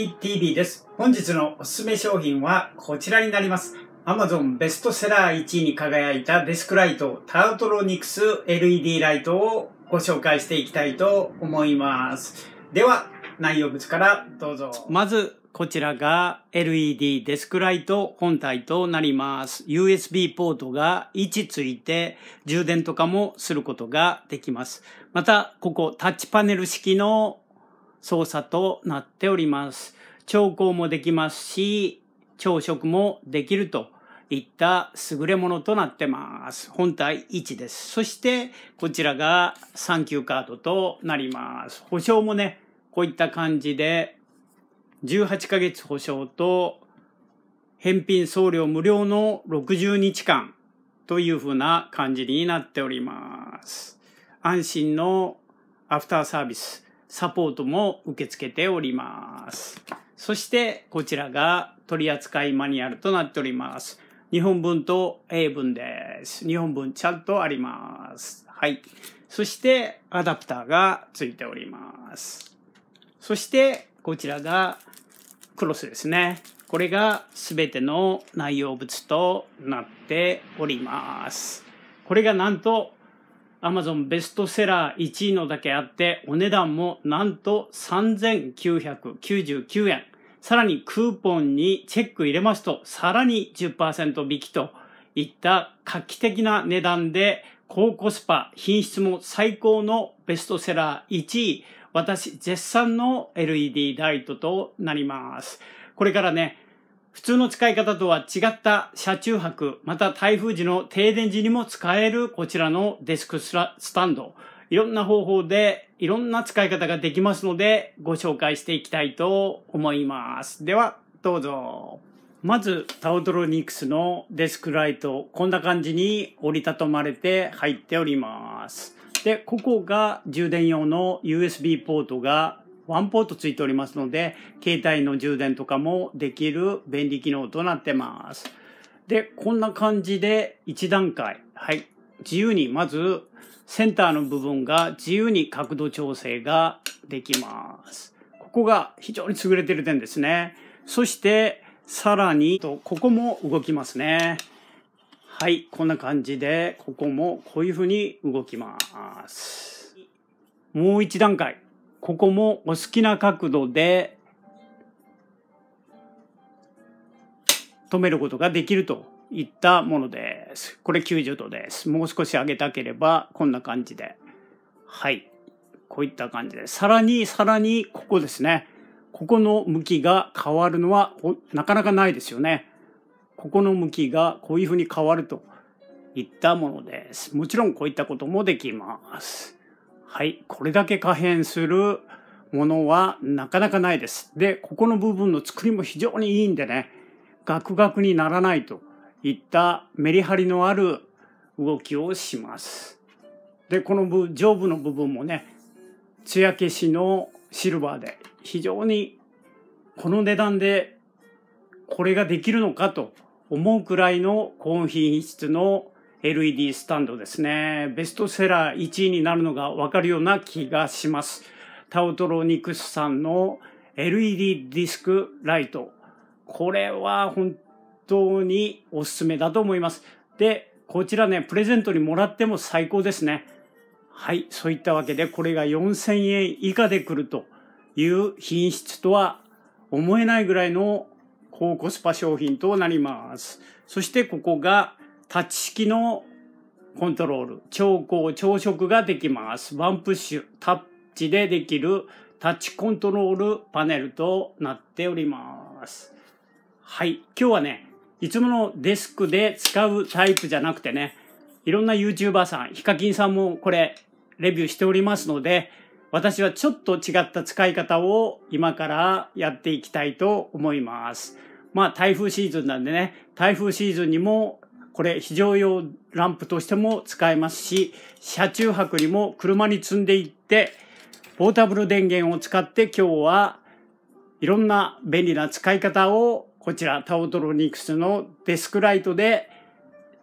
ピ TV です。本日のおすすめ商品はこちらになります。Amazon ベストセラー1位に輝いたデスクライトタウトロニクス LED ライトをご紹介していきたいと思います。では、内容物からどうぞ。まず、こちらが LED デスクライト本体となります。USB ポートが1ついて充電とかもすることができます。また、ここタッチパネル式の操作となっております。調光もできますし、朝食もできるといった優れものとなってます。本体1です。そしてこちらがューカードとなります。保証もね、こういった感じで18ヶ月保証と返品送料無料の60日間というふうな感じになっております。安心のアフターサービス、サポートも受け付けております。そしてこちらが取扱いマニュアルとなっております。日本文と英文です。日本文ちゃんとあります。はい。そしてアダプターがついております。そしてこちらがクロスですね。これが全ての内容物となっております。これがなんと Amazon ベストセラー1位のだけあって、お値段もなんと3999円。さらにクーポンにチェック入れますと、さらに10%引きといった画期的な値段で、高コスパ、品質も最高のベストセラー1位、私絶賛の LED ライトとなります。これからね、普通の使い方とは違った車中泊、また台風時の停電時にも使えるこちらのデスクスタンド。いろんな方法でいろんな使い方ができますのでご紹介していきたいと思います。では、どうぞ。まずタオトロニクスのデスクライト、こんな感じに折りたたまれて入っております。で、ここが充電用の USB ポートがワンポートついておりますので、携帯の充電とかもできる便利機能となってます。で、こんな感じで1段階。はい。自由に、まず、センターの部分が自由に角度調整ができます。ここが非常に優れてる点ですね。そして、さらに、と、ここも動きますね。はい、こんな感じで、ここもこういうふうに動きます。もう一段階。ここもお好きな角度で止めることができるといったものです。これ90度です。もう少し上げたければこんな感じで。はい。こういった感じで。さらにさらにここですね。ここの向きが変わるのはなかなかないですよね。ここの向きがこういうふうに変わるといったものです。もちろんこういったこともできます。はい、これだけ可変するものはなかなかないです。で、ここの部分の作りも非常にいいんでね、ガクガクにならないといったメリハリのある動きをします。で、この上部の部分もね、艶消しのシルバーで非常にこの値段でこれができるのかと思うくらいの高品質の LED スタンドですね。ベストセラー1位になるのがわかるような気がします。タオトロニクスさんの LED ディスクライト。これは本当におすすめだと思います。で、こちらね、プレゼントにもらっても最高ですね。はい、そういったわけで、これが4000円以下で来るという品質とは思えないぐらいの高コスパ商品となります。そしてここがタッチ式のコントロール、調光、朝食ができます。ワンプッシュ、タッチでできるタッチコントロールパネルとなっております。はい。今日はね、いつものデスクで使うタイプじゃなくてね、いろんな YouTuber さん、ヒカキンさんもこれ、レビューしておりますので、私はちょっと違った使い方を今からやっていきたいと思います。まあ台風シーズンなんでね、台風シーズンにもこれ非常用ランプとしても使えますし、車中泊にも車に積んでいって、ポータブル電源を使って今日はいろんな便利な使い方をこちらタオトロニクスのデスクライトで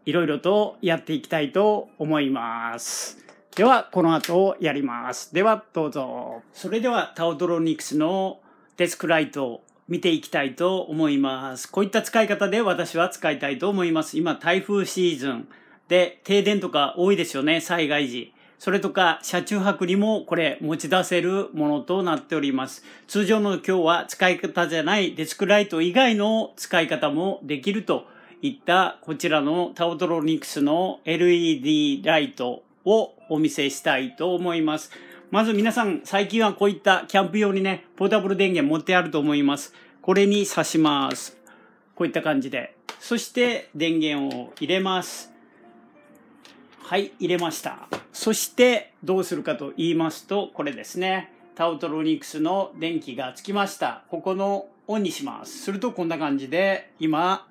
いろいろとやっていきたいと思います。では、この後やります。では、どうぞ。それでは、タオトロニクスのデスクライト見ていきたいと思います。こういった使い方で私は使いたいと思います。今、台風シーズンで停電とか多いですよね、災害時。それとか、車中泊にもこれ持ち出せるものとなっております。通常の今日は使い方じゃないデスクライト以外の使い方もできるといったこちらのタオトロニクスの LED ライトをお見せしたいと思います。まず皆さん、最近はこういったキャンプ用にね、ポータブル電源持ってあると思います。これに挿します。こういった感じで。そして電源を入れます。はい、入れました。そしてどうするかと言いますと、これですね。タウトロニクスの電気がつきました。ここのオンにします。するとこんな感じで、今、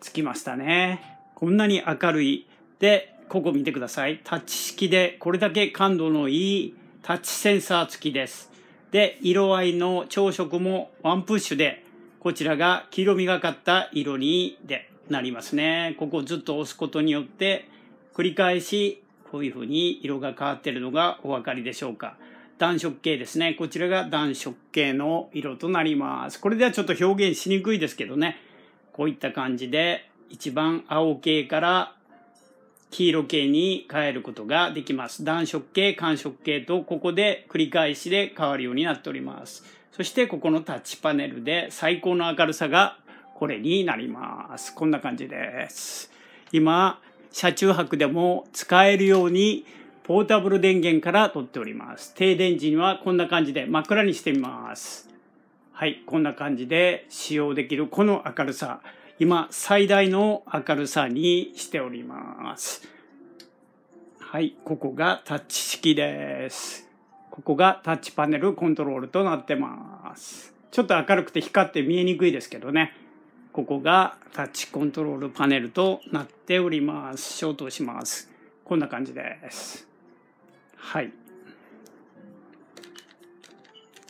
つきましたね。こんなに明るい。で、ここ見てください。タッチ式で、これだけ感度のいいタッチセンサー付きです。で、色合いの朝食もワンプッシュで、こちらが黄色みがかった色にでなりますね。ここをずっと押すことによって、繰り返し、こういう風に色が変わってるのがお分かりでしょうか。暖色系ですね。こちらが暖色系の色となります。これではちょっと表現しにくいですけどね。こういった感じで、一番青系から黄色系に変えることができます。暖色系、寒色系とここで繰り返しで変わるようになっております。そしてここのタッチパネルで最高の明るさがこれになります。こんな感じです。今、車中泊でも使えるようにポータブル電源から取っております。停電時にはこんな感じで真っ暗にしてみます。はい、こんな感じで使用できるこの明るさ。今最大の明るさにしております。はい、ここがタッチ式です。ここがタッチパネルコントロールとなってます。ちょっと明るくて光って見えにくいですけどね。ここがタッチコントロールパネルとなっております。消灯します。こんな感じです。はい。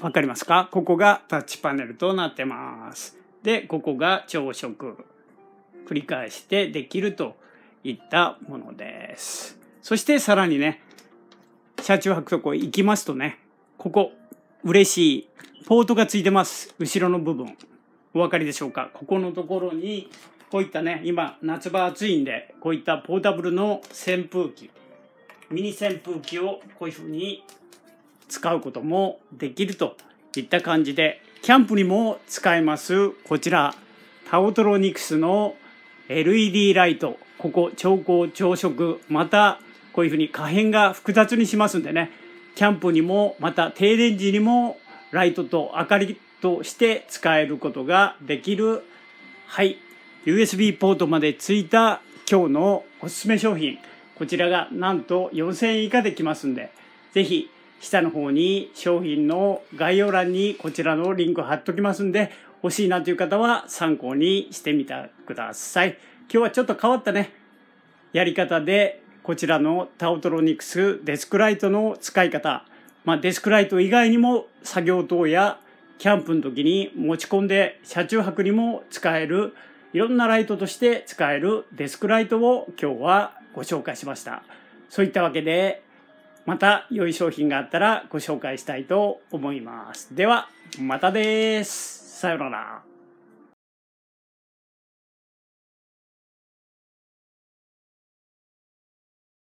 わかりますかここがタッチパネルとなってます。でここが朝食繰り返してできるといったものですそしてさらにね車中泊とこ行きますとねここ嬉しいポートがついてます後ろの部分お分かりでしょうかここのところにこういったね今夏場暑いんでこういったポータブルの扇風機ミニ扇風機をこういうふうに使うこともできるといった感じでキャンプにも使えます、こちら、タオトロニクスの LED ライト。ここ、調光、朝色、また、こういうふうに可変が複雑にしますんでね、キャンプにも、また停電時にも、ライトと明かりとして使えることができる、はい、USB ポートまでついた今日のおすすめ商品。こちらがなんと4000円以下できますんで、ぜひ下の方に商品の概要欄にこちらのリンク貼っときますんで、欲しいなという方は参考にしてみてください。今日はちょっと変わったね、やり方で、こちらのタオトロニクスデスクライトの使い方、まあ、デスクライト以外にも作業等やキャンプの時に持ち込んで車中泊にも使えるいろんなライトとして使えるデスクライトを今日はご紹介しました。そういったわけでまた良い商品があったらご紹介したいと思います。では、またです。さようなら。